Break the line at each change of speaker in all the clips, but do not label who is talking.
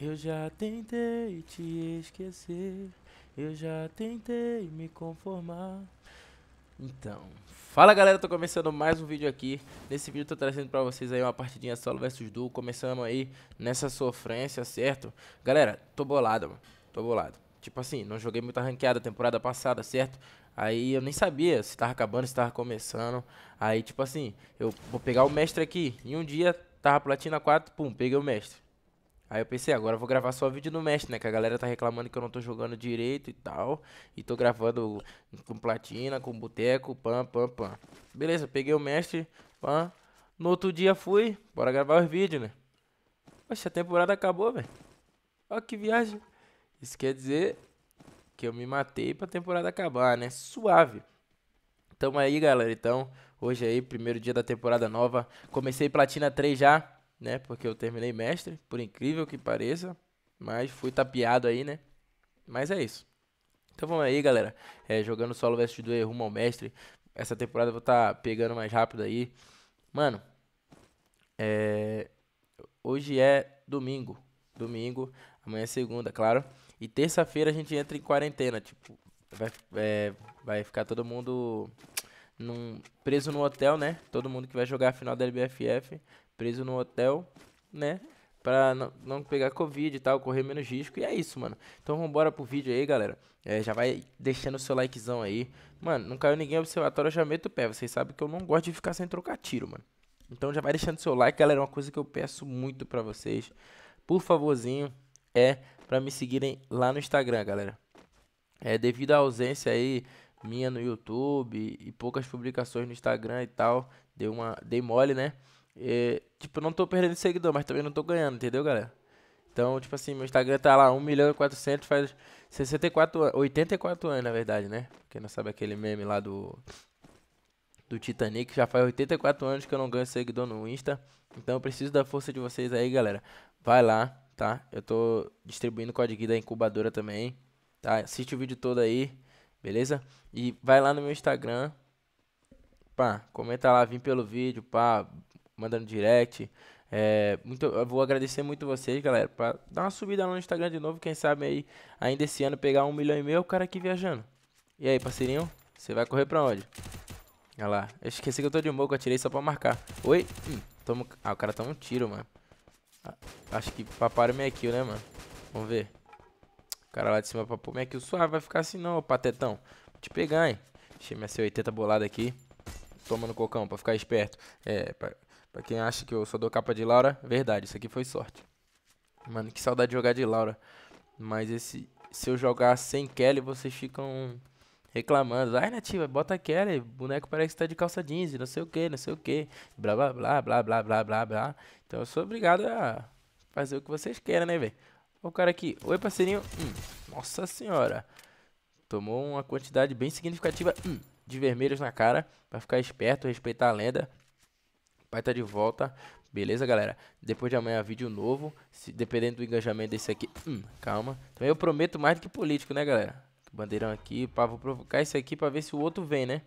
Eu já tentei te esquecer, eu já tentei me conformar. Então, fala galera, tô começando mais um vídeo aqui. Nesse vídeo tô trazendo pra vocês aí uma partidinha solo versus duo, começando aí nessa sofrência, certo? Galera, tô bolado, mano, tô bolado. Tipo assim, não joguei muita ranqueada temporada passada, certo? Aí eu nem sabia se tava acabando, se tava começando. Aí tipo assim, eu vou pegar o mestre aqui, e um dia tava platina 4, pum, peguei o mestre. Aí eu pensei, agora eu vou gravar só vídeo no Mesh, né? Que a galera tá reclamando que eu não tô jogando direito e tal. E tô gravando com platina, com boteco, pam, pam, pam. Beleza, peguei o mestre, pam. No outro dia fui, bora gravar os vídeos, né? Poxa, a temporada acabou, velho. Ó que viagem. Isso quer dizer que eu me matei pra temporada acabar, né? Suave. Tamo aí, galera. Então, hoje aí, primeiro dia da temporada nova. Comecei Platina 3 já né? Porque eu terminei mestre, por incrível que pareça, mas fui tapeado aí, né? Mas é isso. Então vamos aí, galera. É, jogando solo versus duê rumo ao mestre. Essa temporada eu vou estar tá pegando mais rápido aí. Mano, é... hoje é domingo. Domingo, amanhã é segunda, claro. E terça-feira a gente entra em quarentena. Tipo, vai, é, vai ficar todo mundo num, preso no hotel, né? Todo mundo que vai jogar a final da LBFF preso no hotel, né? Pra não, pegar Covid e tal, correr menos risco. E é isso, mano. Então vambora pro vídeo aí, galera. É, já vai deixando o seu likezão aí. Mano, não caiu ninguém observatório, eu já meto o pé. Vocês sabem que eu não gosto de ficar sem trocar tiro, mano. Então já vai deixando seu like, galera. É uma coisa que eu peço muito pra vocês, por favorzinho, é pra me seguirem lá no Instagram, galera. É, devido à ausência aí minha no YouTube e poucas publicações no Instagram e tal, deu uma, dei mole, né? E, é, tipo, não tô perdendo seguidor, mas também não tô ganhando, entendeu, galera? Então, tipo assim, meu Instagram tá lá, 1 milhão e 400, faz 64 anos, 84 anos, na verdade, né? Quem não sabe aquele meme lá do do Titanic, já faz 84 anos que eu não ganho seguidor no Insta. Então, eu preciso da força de vocês aí, galera. Vai lá, tá? Eu tô distribuindo o código da incubadora também, tá? Assiste o vídeo todo aí, beleza? E vai lá no meu Instagram, pá, comenta lá, vim pelo vídeo, pá, mandando direct. É, muito, eu vou agradecer muito vocês, galera, para dar uma subida no Instagram de novo. Quem sabe aí, ainda esse ano, pegar um milhão e meio é o cara aqui viajando. E aí, parceirinho, você vai correr pra onde? Olha lá, eu esqueci que eu tô de moco, atirei só pra marcar. Oi? Hum, tomo... Ah, o cara toma um tiro, mano. Ah, acho que paparam minha kill, né, mano? Vamos ver. O cara lá de cima papou minha kill. Suave, vai ficar assim não, patetão. Vou te pegar, hein? Deixei minha C80 bolada aqui. Toma no cocão, pra ficar esperto. É, pra Pra quem acha que eu só dou capa de Laura, verdade, isso aqui foi sorte. Mano, que saudade de jogar de Laura. Mas esse, se eu jogar sem Kelly, vocês ficam reclamando. Ai, Nativa, bota Kelly, boneco parece que tá de calça jeans, não sei o que, não sei o que. Blá, blá, blá, blá, blá, blá, blá, blá. Então eu sou obrigado a fazer o que vocês querem, né, velho? O cara aqui, oi, parceirinho. Hum, nossa senhora. Tomou uma quantidade bem significativa hum, de vermelhos na cara, pra ficar esperto, respeitar a lenda. Vai estar tá de volta. Beleza, galera? Depois de amanhã, vídeo novo. Se, dependendo do engajamento desse aqui. Hum, calma. Também eu prometo mais do que político, né, galera? Bandeirão aqui. Pá, vou provocar esse aqui pra ver se o outro vem, né?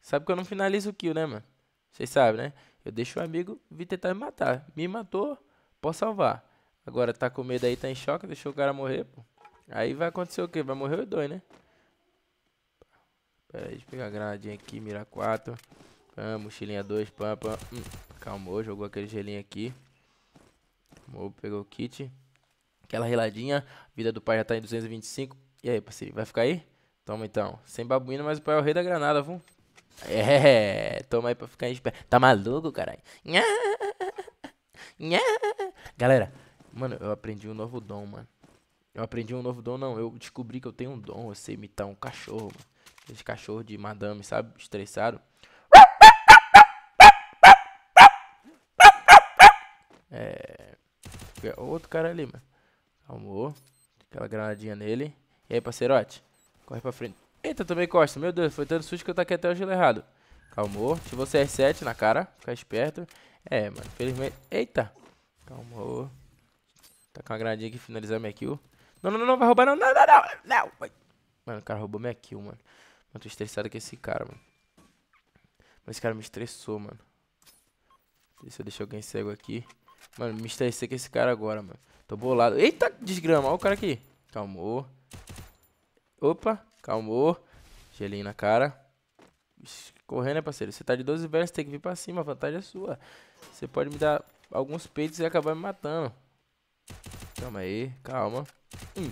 Sabe que eu não finalizo o kill, né, mano? Vocês sabem, né? Eu deixo o amigo vir tentar me matar. Me matou, posso salvar. Agora tá com medo aí, tá em choque, deixou o cara morrer, pô. Aí vai acontecer o quê? Vai morrer os dois, né? Pera aí, deixa eu pegar a granadinha aqui, mira quatro. Ah, mochilinha 2, pá, pá. Hum, calmou, jogou aquele gelinho aqui. Calmou, pegou o kit. Aquela reladinha. Vida do pai já tá em 225. E aí, parceiro, vai ficar aí? Toma então. Sem babuína, mas o pai é o rei da granada, viu? É, toma aí pra ficar esperto. Tá maluco, caralho? Galera, mano, eu aprendi um novo dom, mano. Eu aprendi um novo dom, não. Eu descobri que eu tenho um dom. Eu sei imitar um cachorro, mano. Esse cachorro de madame, sabe? Estressado. É, é... Outro cara ali, mano. Calmou. Aquela granadinha nele. E aí, parceirote? Corre pra frente. Eita, tomei costa. Meu Deus, foi tanto susto que eu taquei até o gelo errado. Calmou. Ativou r 7 na cara. Fica esperto. É, mano. Felizmente... Eita. Calmou. Tá com uma granadinha aqui. Finalizar minha kill. Não, não, não. Vai roubar não. Não, não, não. Não. Mano, o cara roubou minha kill, mano. Mano, tô estressado com esse cara, mano. Mas esse cara me estressou, mano. Deixa eu deixar alguém cego aqui. Mano, me estressei com esse cara agora, mano. Tô bolado. Eita, desgrama. Olha o cara aqui. Calmou. Opa, calmou. Gelinho na cara. Correndo, né, parceiro? Você tá de 12 velhos, tem que vir pra cima. A vantagem é sua. Você pode me dar alguns peitos e acabar me matando. Calma aí, calma. Hum,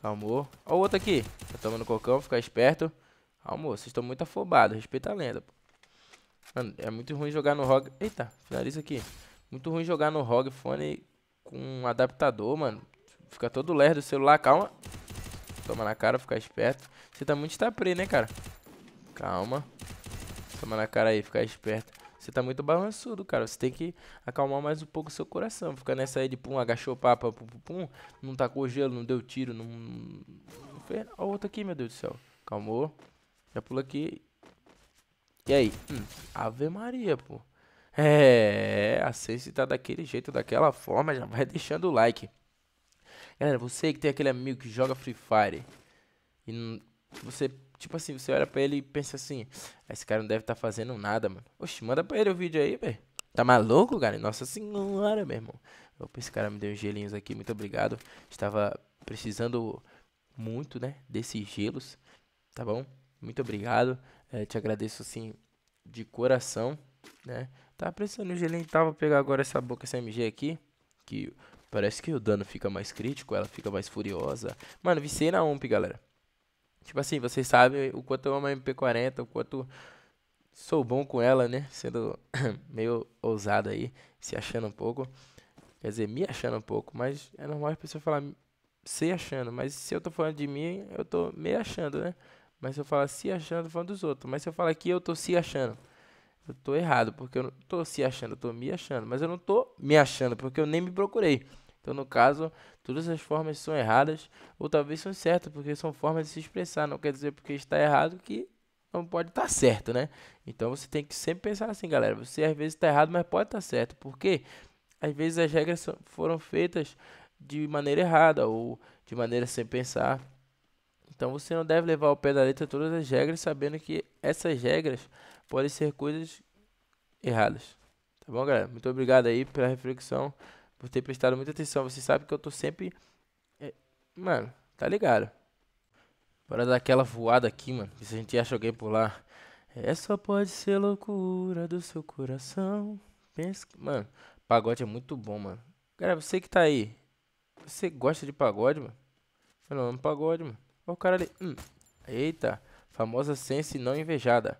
calmou. Ó o outro aqui. Tá tomando cocão, ficar esperto. Calmou, vocês estão muito afobados. Respeita a lenda, pô. Mano, é muito ruim jogar no rock. Eita, finaliza aqui. Muito ruim jogar no ROG fone com um adaptador, mano. Fica todo lerdo o celular, calma. Toma na cara, ficar esperto. Você tá muito estaprê, né, cara? Calma. Toma na cara aí, ficar esperto. Você tá muito balançudo, cara. Você tem que acalmar mais um pouco o seu coração. Ficar nessa aí de pum, agachou, papo pum, pum, pum. Não tacou tá gelo, não deu tiro, não... fez... Olha o outro aqui, meu Deus do céu. Calmou. Já pula aqui. E aí? Hum. Ave Maria, pô. É, a se tá daquele jeito, daquela forma, já vai deixando o like. Galera, você que tem aquele amigo que joga Free Fire e você, tipo assim, você olha pra ele e pensa assim: esse cara não deve tá fazendo nada, mano. Oxe, manda pra ele o vídeo aí, velho. Tá maluco, cara? Nossa senhora, meu irmão. Opa, esse cara me deu uns gelinhos aqui, muito obrigado. Estava precisando muito, né, desses gelos, tá bom? Muito obrigado, é, te agradeço, assim, de coração, né? Tá precisando o gelentar, tá, vou pegar agora essa boca essa mg aqui. Que parece que o dano fica mais crítico, ela fica mais furiosa. Mano, vicei na OMP, galera. Tipo assim, vocês sabem o quanto eu amo a MP40, o quanto sou bom com ela, né? Sendo meio ousado aí, se achando um pouco. Quer dizer, me achando um pouco, mas é normal a pessoa falar se achando. Mas se eu tô falando de mim, eu tô me achando, né? Mas se eu falar se achando, eu tô falando dos outros. Mas se eu falar que eu tô se achando eu tô errado, porque eu não tô se achando, eu tô me achando, mas eu não tô me achando, porque eu nem me procurei. Então, no caso, todas as formas são erradas, ou talvez são certas, porque são formas de se expressar. Não quer dizer porque está errado que não pode estar tá certo, né? Então você tem que sempre pensar assim, galera. Você às vezes está errado, mas pode estar tá certo. Porque às vezes as regras foram feitas de maneira errada ou de maneira sem pensar. Então você não deve levar ao pé da letra todas as regras, sabendo que essas regras podem ser coisas erradas. Tá bom, galera? Muito obrigado aí pela reflexão, por ter prestado muita atenção. Você sabe que eu tô sempre. É, mano, tá ligado? Bora dar aquela voada aqui, mano. Se a gente acha alguém por lá. É só pode ser loucura do seu coração. Pensa que. Mano, pagode é muito bom, mano. Cara, você que tá aí. Você gosta de pagode, mano? Eu não amo pagode, mano. Olha o cara ali. Hum. Eita. Famosa sense não invejada.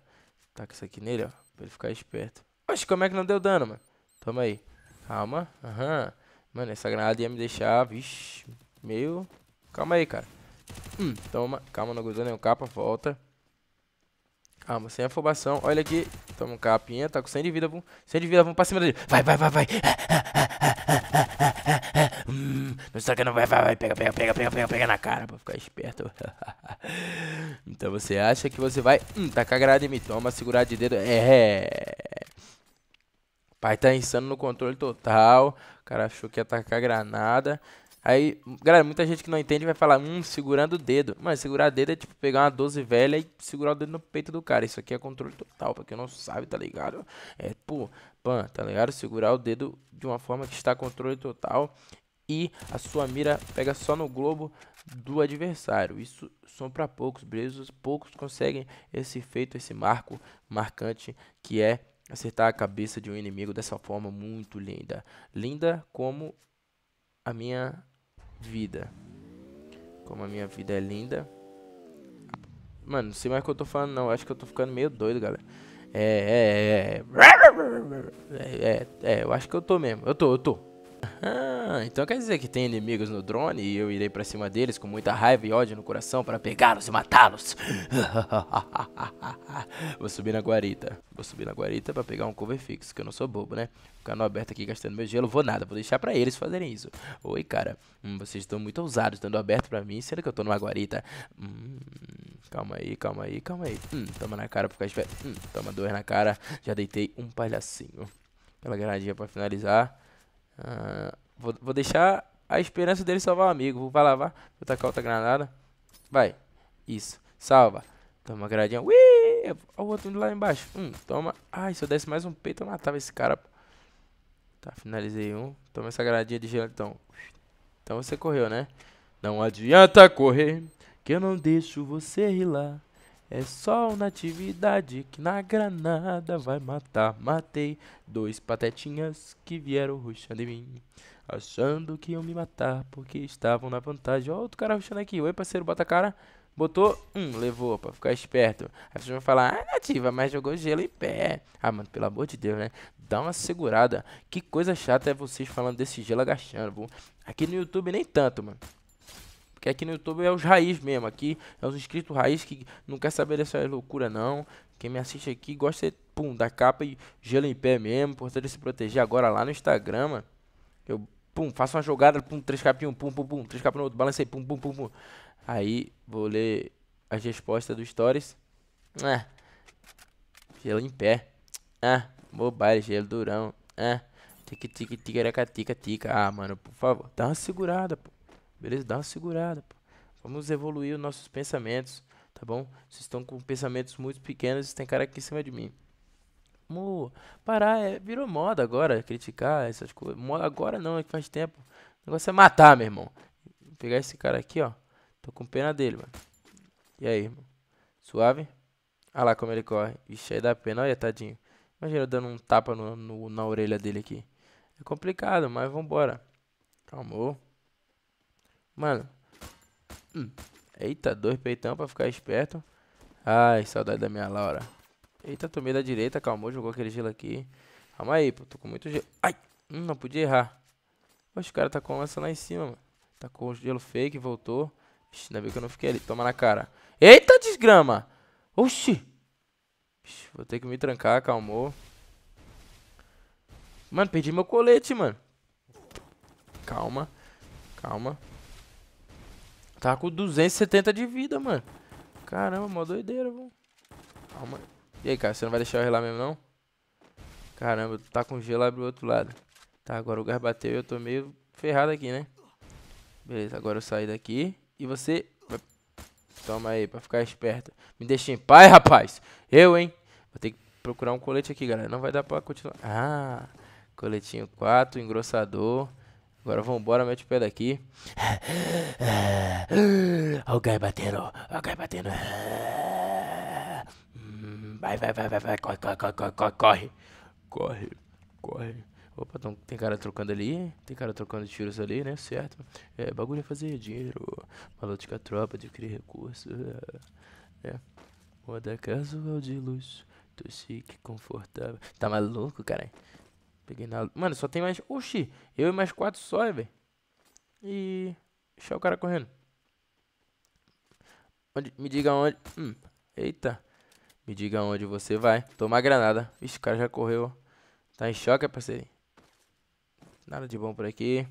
Taca isso aqui nele, ó. Pra ele ficar esperto. Oxe, como é que não deu dano, mano? Toma aí. Calma. Aham. Mano, essa granada ia me deixar, vixi, meio... Calma aí, cara. Hum, toma. Calma, não gozou nenhum capa. Volta. Calma, sem afobação. Olha aqui. Toma um capinha. Tá com 100 de vida. Vamos, 100 de vida. Vamos pra cima dele. Vai, vai, vai, vai. Tipo, hum, só que não vai, vai, vai, pega, pega, pega, pega, pega, pega na cara pra ficar esperto. então você acha que você vai hum, com a grade me toma, segurar de dedo. É. Pai tá insano no controle total. O cara achou que ia tacar a granada. Aí, galera, muita gente que não entende vai falar, hum, segurando o dedo. Mano, segurar o dedo é tipo pegar uma 12 velha e segurar o dedo no peito do cara. Isso aqui é controle total, pra quem não sabe, tá ligado? É, pô, pan, tá ligado? Segurar o dedo de uma forma que está controle total e a sua mira pega só no globo do adversário. Isso são para poucos, beleza? Poucos conseguem esse feito, esse marco marcante que é acertar a cabeça de um inimigo dessa forma muito linda. Linda como a minha vida. Como a minha vida é linda. Mano, não sei mais o que eu tô falando não, acho que eu tô ficando meio doido, galera. É, é, é. É, é, é eu acho que eu tô mesmo. Eu tô, eu tô. Ah, então quer dizer que tem inimigos no drone e eu irei para cima deles com muita raiva e ódio no coração para pegá-los e matá-los. Vou subir na guarita. Vou subir na guarita para pegar um cover fixo, que eu não sou bobo, né? Cano aberto aqui gastando meu gelo, vou nada, vou deixar para eles fazerem isso. Oi, cara. Hum, vocês estão muito ousados dando aberto para mim, sendo que eu tô numa guarita. Hum, calma aí, calma aí, calma aí. Hum, toma na cara por causa de... Hum, toma dois na cara. Já deitei um palhacinho. Aquela granadinha para finalizar. Ah, vou, vou deixar a esperança dele salvar o amigo. Vai lavar. Vou tacar outra granada. Vai. Isso. Salva. Toma uma gradinha. Ui! Olha o outro indo lá embaixo. Hum, toma. Ai, se eu desse mais um peito, eu matava esse cara. Tá, finalizei um. Toma essa gradinha de gelo, então. Então você correu, né? Não adianta correr, que eu não deixo você ir lá. É só uma atividade que na granada vai matar. Matei dois patetinhas que vieram ruxando em mim, achando que iam me matar porque estavam na vantagem. Ó, outro cara ruxando aqui. Oi, parceiro, bota a cara. Botou, um, levou, pra ficar esperto. Aí você vai falar, ah, nativa, mas jogou gelo em pé. Ah, mano, pelo amor de Deus, né? Dá uma segurada. Que coisa chata é vocês falando desse gelo agachando, Aqui no YouTube nem tanto, mano. Porque aqui no YouTube é os raiz mesmo. Aqui é os inscritos raiz que não quer saber dessa loucura, não. Quem me assiste aqui gosta, de pum, da capa e gelo em pé mesmo. Por é se proteger agora lá no Instagram, Eu, pum, faço uma jogada, pum, 3 capinhos, pum, pum, pum, três capinhos no outro, balancei, pum, pum, pum, pum. Aí vou ler as respostas do Stories. Ah, gelo em pé. Ah, mobile, gelo durão. Ah, tic tic tic tica tica. Ah, mano, por favor, dá uma segurada, pô. Beleza? Dá uma segurada. Pô. Vamos evoluir os nossos pensamentos, tá bom? Vocês estão com pensamentos muito pequenos, vocês têm cara aqui em cima de mim. Vamos parar, é, virou moda agora criticar essas coisas. Agora não, é que faz tempo. O negócio é matar, meu irmão. Vou pegar esse cara aqui, ó. Tô com pena dele, mano. E aí, irmão? Suave? Olha lá como ele corre. Ixi, aí dá pena. Olha, tadinho. Imagina eu dando um tapa no, no, na orelha dele aqui. É complicado, mas vambora. Calmou. Mano. Hum. Eita, dois peitão pra ficar esperto. Ai, saudade da minha Laura. Eita, tomei da direita, calmou, jogou aquele gelo aqui. Calma aí, pô, tô com muito gelo. Ai, hum, não podia errar. oxe o cara tá com a lança lá em cima, mano. Tá com o gelo fake, voltou. Ixi, ainda bem que eu não fiquei ali. Toma na cara. Eita, desgrama! Oxi! Ixi, vou ter que me trancar, calmou. Mano, perdi meu colete, mano. Calma. Calma. Tá com 270 de vida, mano. Caramba, mó doideira, mano. Calma. E aí, cara, você não vai deixar eu relar mesmo, não? Caramba, tá com gelo, abre o outro lado. Tá, agora o gás bateu e eu tô meio ferrado aqui, né? Beleza, agora eu saí daqui. E você... Toma aí, pra ficar esperto. Me deixa em paz, rapaz. Eu, hein? Vou ter que procurar um colete aqui, galera. Não vai dar pra continuar. Ah, coletinho 4, engrossador. Agora vambora, mete o pé daqui. Alguém batendo, alguém batendo. Vai, vai, vai, vai, vai, corre, corre, corre, corre, corre. Corre, corre. Opa, tem cara trocando ali, tem cara trocando tiros ali, né? Certo? É, bagulho é fazer dinheiro. Malote com a tropa, adquirir recurso. É. Moda casual de luxo. Tô chique, confortável. Tá maluco, cara? Peguei nada, Mano, só tem mais... Oxi, eu e mais quatro só, né, velho. E... Deixar o cara correndo. Onde... Me diga onde... Hum. Eita. Me diga onde você vai. a granada. Ixi, o cara já correu. Tá em choque, é parceiro. Nada de bom por aqui.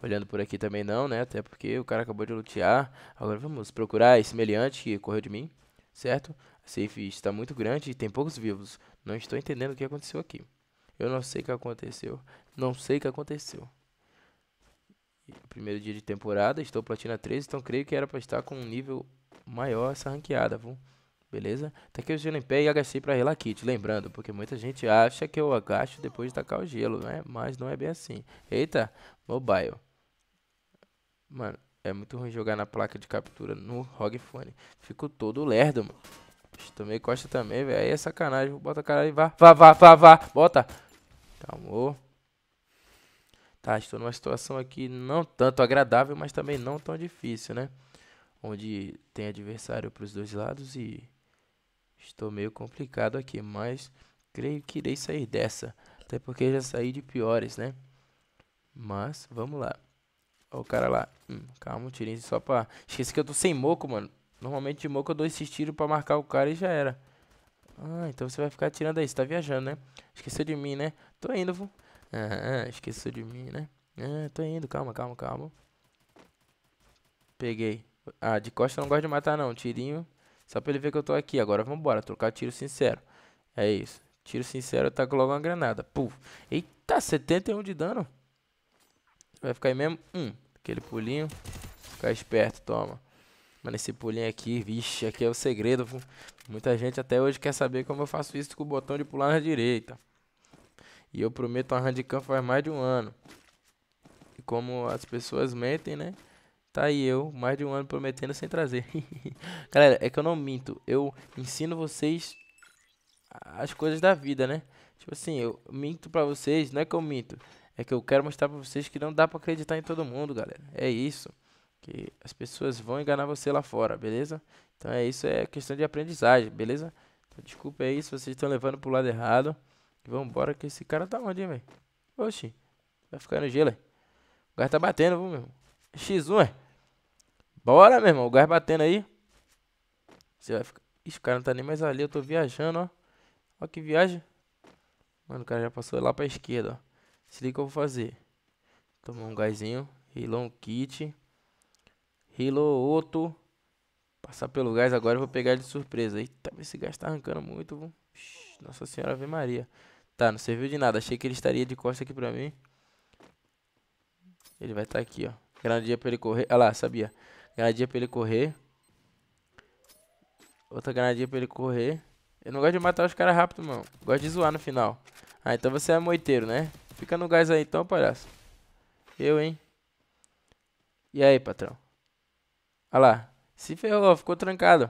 Olhando por aqui também não, né? Até porque o cara acabou de lutear. Agora vamos procurar esse meliante que correu de mim, certo? A safe está muito grande e tem poucos vivos. Não estou entendendo o que aconteceu aqui. Eu não sei o que aconteceu. Não sei o que aconteceu. Primeiro dia de temporada, estou platina 13, então creio que era para estar com um nível maior essa ranqueada, viu? Beleza? que eu gelo em pé e agachei para relar kit. Lembrando, porque muita gente acha que eu agacho depois de tacar o gelo, né? Mas não é bem assim. Eita, mobile. Mano, é muito ruim jogar na placa de captura no ROG Phone. Fico todo lerdo, mano. Tomei costa também, velho. Aí é sacanagem. Bota a cara aí, vá. Vá, vá, vá, vá. Bota calmo Tá, estou numa situação aqui não tanto agradável, mas também não tão difícil, né? Onde tem adversário para os dois lados e estou meio complicado aqui, mas creio que irei sair dessa. Até porque já saí de piores, né? Mas, vamos lá. Olha o cara lá. Hum, calma, um só pra... Esqueci que eu tô sem moco, mano. Normalmente de moco eu dou esses tiros pra marcar o cara e já era. Ah, então você vai ficar tirando aí, você tá viajando, né? Esqueceu de mim, né? Tô indo, vô. Ah, ah, esqueceu de mim, né? Ah, tô indo, calma, calma, calma. Peguei. Ah, de costa não gosto de matar não, tirinho. Só pra ele ver que eu tô aqui. Agora vambora, trocar tiro sincero. É isso. Tiro sincero, tá com logo uma granada. Puf. Eita, 71 de dano. Vai ficar aí mesmo? Hum, aquele pulinho. Ficar esperto, toma. Mano, esse pulinho aqui, vixe, aqui é o segredo. Muita gente até hoje quer saber como eu faço isso com o botão de pular na direita. E eu prometo a handicam faz mais de um ano. E como as pessoas mentem, né? Tá aí eu, mais de um ano prometendo sem trazer. Galera, é que eu não minto. Eu ensino vocês as coisas da vida, né? Tipo assim, eu minto pra vocês, não é que eu minto. É que eu quero mostrar pra vocês que não dá pra acreditar em todo mundo, galera. É isso. Que as pessoas vão enganar você lá fora, beleza? Então é isso, é questão de aprendizagem, beleza? Então, desculpa aí se vocês estão levando pro lado errado. E vambora, que esse cara tá onde, velho? Oxi, vai ficar no gelo, hein? O gás tá batendo, vamos meu X1, é? Bora, meu irmão, o gás batendo aí. Você vai ficar... Ixi, o cara não tá nem mais ali, eu tô viajando, ó. Ó que viagem. Mano, o cara já passou lá pra esquerda, ó. Se liga o que eu vou fazer. Tomar um gásinho. Healon kit. Hilo outro Passar pelo gás agora, vou pegar ele de surpresa. Eita, esse gás tá arrancando muito. Nossa Senhora Ave Maria. Tá, não serviu de nada. Achei que ele estaria de costa aqui pra mim. Ele vai estar tá aqui, ó. Granadinha pra ele correr. Ah lá, sabia. Granadinha pra ele correr. Outra granadinha pra ele correr. Eu não gosto de matar os caras rápido, mano. Gosto de zoar no final. Ah, então você é moiteiro, né? Fica no gás aí então, palhaço. Eu, hein? E aí, patrão? Olha lá. Se ferrou, ficou trancado.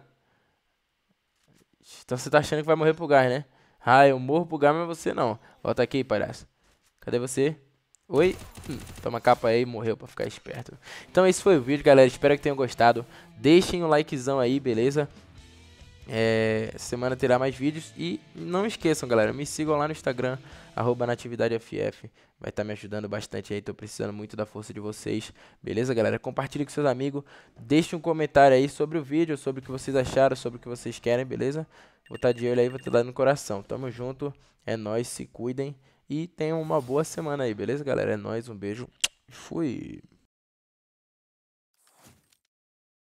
Então você tá achando que vai morrer pro gás, né? Ah, eu morro pro gás, mas você não. Volta aqui, palhaço. Cadê você? Oi? Hum, toma capa aí, morreu pra ficar esperto. Então esse foi o vídeo, galera. Espero que tenham gostado. Deixem o um likezão aí, beleza? É, semana terá mais vídeos e não esqueçam, galera, me sigam lá no Instagram, arroba natividadeff. Vai estar tá me ajudando bastante aí, tô precisando muito da força de vocês. Beleza, galera? Compartilhe com seus amigos, deixe um comentário aí sobre o vídeo, sobre o que vocês acharam, sobre o que vocês querem, beleza? Vou estar tá de olho aí, vou estar tá dando coração. Tamo junto, é nóis, se cuidem e tenham uma boa semana aí, beleza, galera? É nóis, um beijo, fui!